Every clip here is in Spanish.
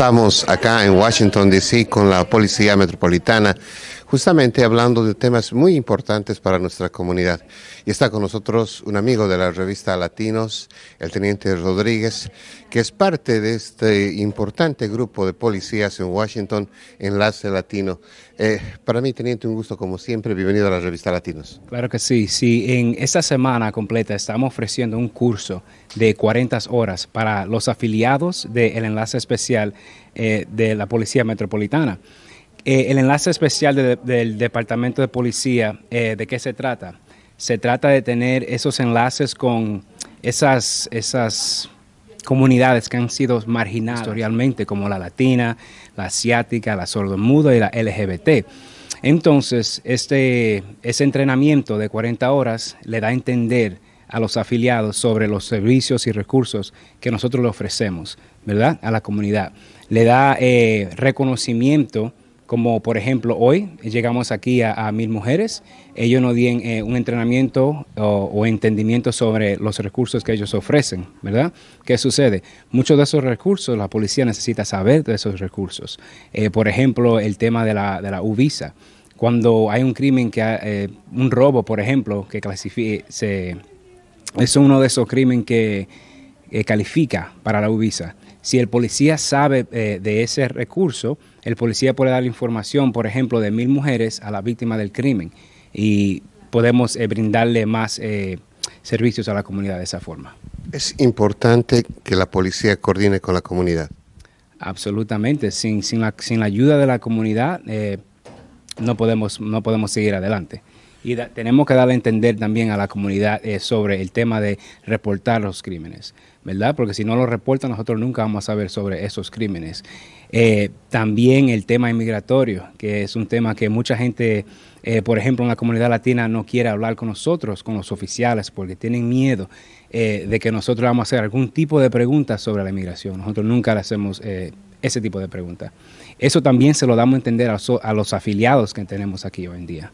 Estamos acá en Washington, D.C. con la Policía Metropolitana justamente hablando de temas muy importantes para nuestra comunidad. Y está con nosotros un amigo de la revista Latinos, el teniente Rodríguez, que es parte de este importante grupo de policías en Washington, Enlace Latino. Eh, para mí, teniente, un gusto como siempre. Bienvenido a la revista Latinos. Claro que sí. Sí, en esta semana completa estamos ofreciendo un curso de 40 horas para los afiliados del Enlace Especial eh, de la Policía Metropolitana. Eh, el enlace especial del Departamento de Policía, eh, ¿de qué se trata? Se trata de tener esos enlaces con esas, esas comunidades que han sido marginadas historialmente, como la latina, la asiática, la sordomuda y la LGBT. Entonces, este, ese entrenamiento de 40 horas le da a entender a los afiliados sobre los servicios y recursos que nosotros le ofrecemos, ¿verdad? A la comunidad. Le da eh, reconocimiento como por ejemplo hoy llegamos aquí a, Mil Mujeres, ellos no dieron eh, un entrenamiento o, entendimiento sobre los recursos que ellos ofrecen, ¿verdad? ¿Qué sucede? Muchos de esos recursos, la policía necesita saber de esos recursos. Eh, por ejemplo, el tema de la, de la UVISA. Cuando hay un crimen, que eh, un robo, por ejemplo, que clasifique, es uno de esos crímenes que califica para la UVISA. Si el policía sabe eh, de ese recurso, el policía puede dar información, por ejemplo, de mil mujeres a la víctima del crimen y podemos eh, brindarle más eh, servicios a la comunidad de esa forma. Es importante que la policía coordine con la comunidad. Absolutamente, sin, sin, la, sin la ayuda de la comunidad no, podemos, no podemos seguir adelante. Y tenemos que dar a entender también a la comunidad eh, sobre el tema de reportar los crímenes, ¿verdad? Porque si no lo reportan, nosotros nunca vamos a saber sobre esos crímenes. Eh, también el tema inmigratorio, que es un tema que mucha gente, eh, por ejemplo, en la comunidad latina no quiere hablar con nosotros, con los oficiales, porque tienen miedo de que nosotros vamos a hacer algún tipo de pregunta sobre la inmigración. Nosotros nunca le hacemos ese tipo de preguntas. Eso también se lo damos a entender a los afiliados que tenemos aquí hoy en día.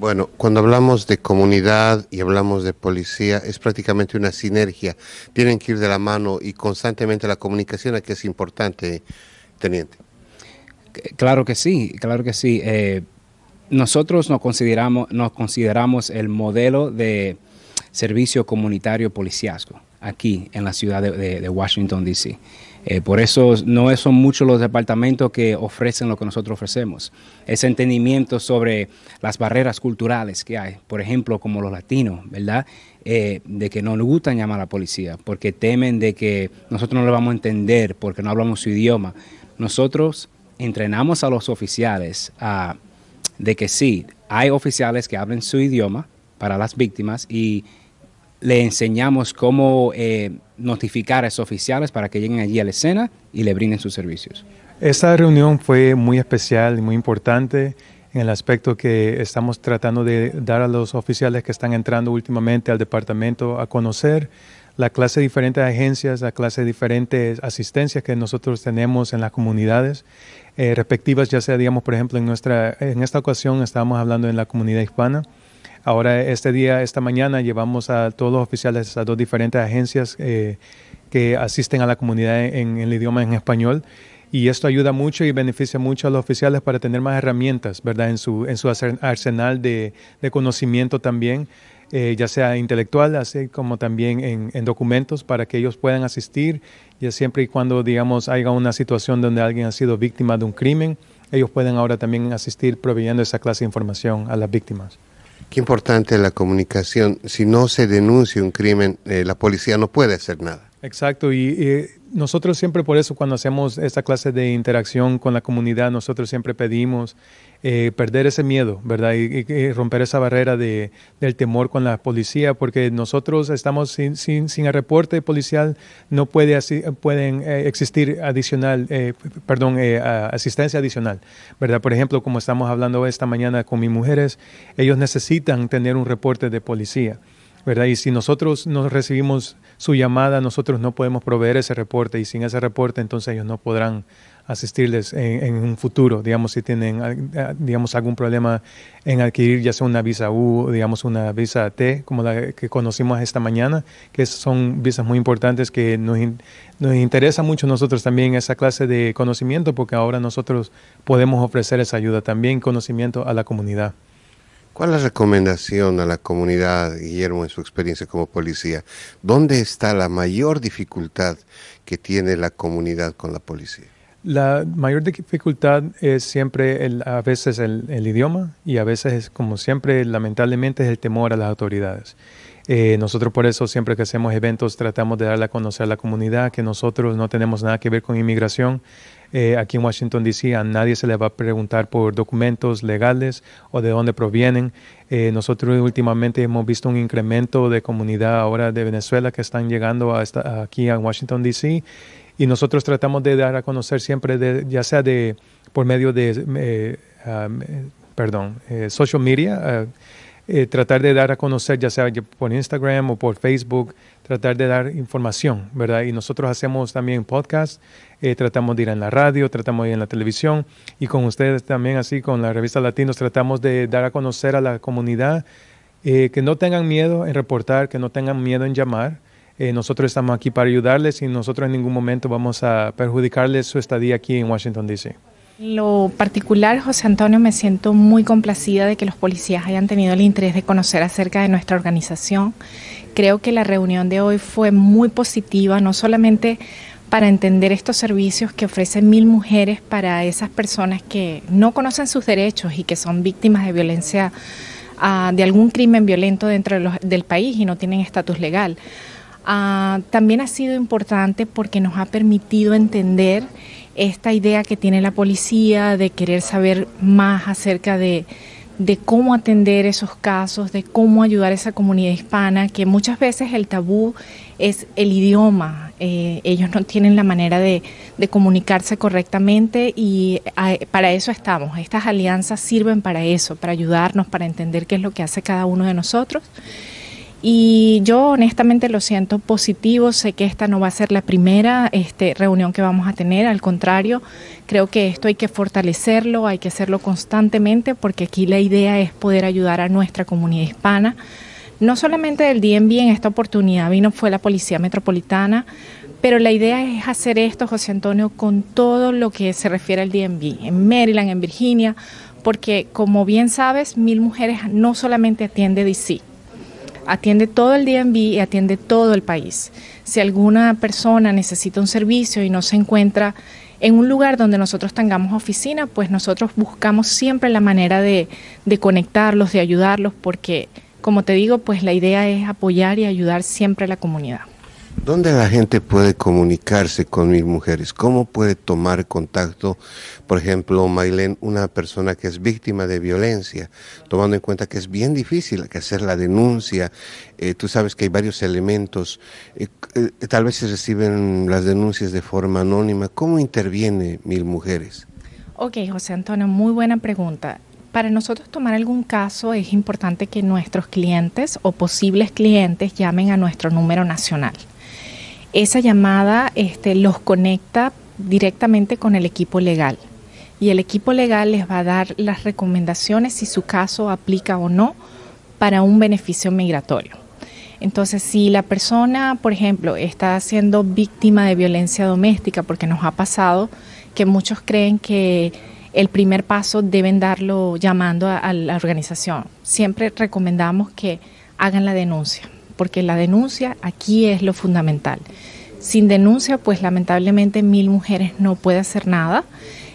Bueno, cuando hablamos de comunidad y hablamos de policía, es prácticamente una sinergia. Tienen que ir de la mano y constantemente la comunicación aquí es importante, teniente. Claro que sí, claro que sí. Eh, nosotros nos consideramos, nos consideramos el modelo de servicio comunitario policiasco aquí en la ciudad de Washington, D.C. Eh, por eso no son muchos los departamentos que ofrecen lo que nosotros ofrecemos. Ese entendimiento sobre las barreras culturales que hay, por ejemplo, como los latinos, ¿verdad? Eh, de que no les gusta llamar a la policía porque temen de que nosotros no le vamos a entender porque no hablamos su idioma. Nosotros entrenamos a los oficiales de que sí, hay oficiales que hablan su idioma para las víctimas y le enseñamos cómo eh, notificar a esos oficiales para que lleguen allí a la escena y le brinden sus servicios. Esta reunión fue muy especial y muy importante en el aspecto que estamos tratando de dar a los oficiales que están entrando últimamente al departamento a conocer la clase de diferentes agencias, la clase de diferentes asistencias que nosotros tenemos en las comunidades eh, respectivas, ya sea, digamos, por ejemplo, en, nuestra, en esta ocasión estábamos hablando en la comunidad hispana, Ahora, este día, esta mañana, llevamos a todos los oficiales a dos diferentes agencias eh, que asisten a la comunidad en, el idioma en español y esto ayuda mucho y beneficia mucho a los oficiales para tener más herramientas, ¿verdad? En su, arsenal de, conocimiento también, eh, ya sea intelectual, así como también en, en, documentos, para que ellos puedan asistir, ya siempre y cuando, digamos, haya una situación donde alguien ha sido víctima de un crimen, ellos pueden ahora también asistir proveyendo esa clase de información a las víctimas. Qué importante la comunicación. Si no se denuncia un crimen, eh, la policía no puede hacer nada. Exacto, y, y, eh, nosotros siempre por eso cuando hacemos esta clase de interacción con la comunidad, nosotros siempre pedimos eh, perder ese miedo, ¿verdad? Y, romper esa barrera de, del temor con la policía, porque nosotros estamos sin, sin, sin el reporte policial, no puede así, pueden eh, existir adicional, eh, perdón, asistencia adicional, ¿verdad? Por ejemplo, como estamos hablando esta mañana con mis mujeres, ellos necesitan tener un reporte de policía. ¿verdad? Y si nosotros no recibimos su llamada, nosotros no podemos proveer ese reporte y sin ese reporte entonces ellos no podrán asistirles en, un futuro, digamos, si tienen digamos, algún problema en adquirir ya sea una visa U, digamos, una visa T, como la que conocimos esta mañana, que son visas muy importantes que nos, nos interesa mucho nosotros también esa clase de conocimiento, porque ahora nosotros podemos ofrecer esa ayuda también, conocimiento a la comunidad. ¿Cuál es la recomendación a la comunidad, Guillermo, en su experiencia como policía? ¿Dónde está la mayor dificultad que tiene la comunidad con la policía? La mayor dificultad es siempre a veces el, idioma y a veces, como siempre, lamentablemente es el temor a las autoridades. Eh, nosotros por eso siempre que hacemos eventos tratamos de darle a conocer a la comunidad que nosotros no tenemos nada que ver con inmigración, eh, aquí en Washington, D.C. A nadie se le va a preguntar por documentos legales o de dónde provienen. Eh, nosotros últimamente hemos visto un incremento de comunidad ahora de Venezuela que están llegando a aquí a Washington, D.C. Y nosotros tratamos de dar a conocer siempre, ya sea de por medio de, eh, ah, perdón, social media eh, tratar de dar a conocer, ya sea por Instagram o por Facebook, tratar de dar información, ¿verdad? Y nosotros hacemos también podcast, eh, tratamos de ir en la radio, tratamos de ir en la televisión y con ustedes también, así con la revista Latinos, tratamos de dar a conocer a la comunidad eh, que no tengan miedo en reportar, que no tengan miedo en llamar. nosotros estamos aquí para ayudarles y nosotros en ningún momento vamos a perjudicarles su estadía aquí en Washington, D.C. Lo particular, José Antonio, me siento muy complacida de que los policías hayan tenido el interés de conocer acerca de nuestra organización. Creo que la reunión de hoy fue muy positiva, no solamente para entender estos servicios que ofrecen mil mujeres para esas personas que no conocen sus derechos y que son víctimas de violencia, ah, de algún crimen violento dentro del país y no tienen estatus legal Ah, también ha sido importante porque nos ha permitido entender esta idea que tiene la policía de querer saber más acerca de, cómo atender esos casos, de cómo ayudar a esa comunidad hispana, que muchas veces el tabú es el idioma. Eh, ellos no tienen la manera de, comunicarse correctamente y ah, para eso estamos. Estas alianzas sirven para eso, para ayudarnos, para entender qué es lo que hace cada uno de nosotros y yo honestamente lo siento positivo, sé que esta no va a ser la primera este, reunión que vamos a tener, al contrario, creo que esto hay que fortalecerlo, hay que hacerlo constantemente porque aquí la idea es poder ayudar a nuestra comunidad hispana. No solamente del DNB en esta oportunidad vino fue la Policía Metropolitana, pero la idea es hacer esto, José Antonio, con todo lo que se refiere al DNB, en Maryland, en Virginia, porque como bien sabes, Mil Mujeres no solamente atiende DC, atiende todo el DMV y atiende todo el país. Si alguna persona necesita un servicio y no se encuentra en un lugar donde nosotros tengamos oficina, pues nosotros buscamos siempre la manera de, de conectarlos, de ayudarlos, porque, como te digo, pues la idea es apoyar y ayudar siempre a la comunidad. ¿Dónde la gente puede comunicarse con Mil Mujeres? ¿Cómo puede tomar contacto, por ejemplo, Maylen, una persona que es víctima de violencia, tomando en cuenta que es bien difícil hacer la denuncia? Eh, tú sabes que hay varios elementos. Eh, eh, tal vez se reciben las denuncias de forma anónima. ¿Cómo interviene Mil Mujeres? Ok, José Antonio, muy buena pregunta para nosotros tomar algún caso es importante que nuestros clientes o posibles clientes llamen a nuestro número nacional. Esa llamada este, los conecta directamente con el equipo legal y el equipo legal les va a dar las recomendaciones si su caso aplica o no para un beneficio migratorio. Entonces, si la persona, por ejemplo, está siendo víctima de violencia doméstica, porque nos ha pasado que muchos creen que el primer paso deben darlo llamando a, a la organización. Siempre recomendamos que hagan la denuncia porque la denuncia aquí es lo fundamental. Sin denuncia, pues lamentablemente Mil Mujeres no puede hacer nada.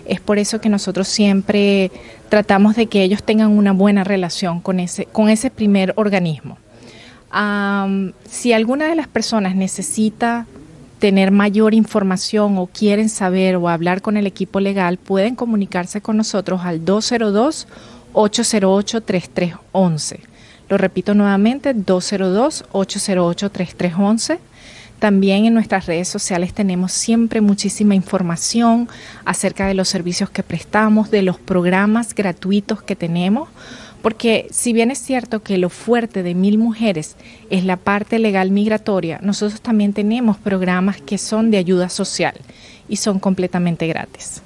Es por eso que nosotros siempre tratamos de que ellos tengan una buena relación con ese, con ese primer organismo. si alguna de las personas necesita tener mayor información o quieren saber o hablar con el equipo legal, pueden comunicarse con nosotros al 202-808-3311. Lo repito nuevamente, 202-808-3311. También en nuestras redes sociales tenemos siempre muchísima información acerca de los servicios que prestamos, de los programas gratuitos que tenemos, porque si bien es cierto que lo fuerte de Mil Mujeres es la parte legal migratoria, nosotros también tenemos programas que son de ayuda social y son completamente gratis.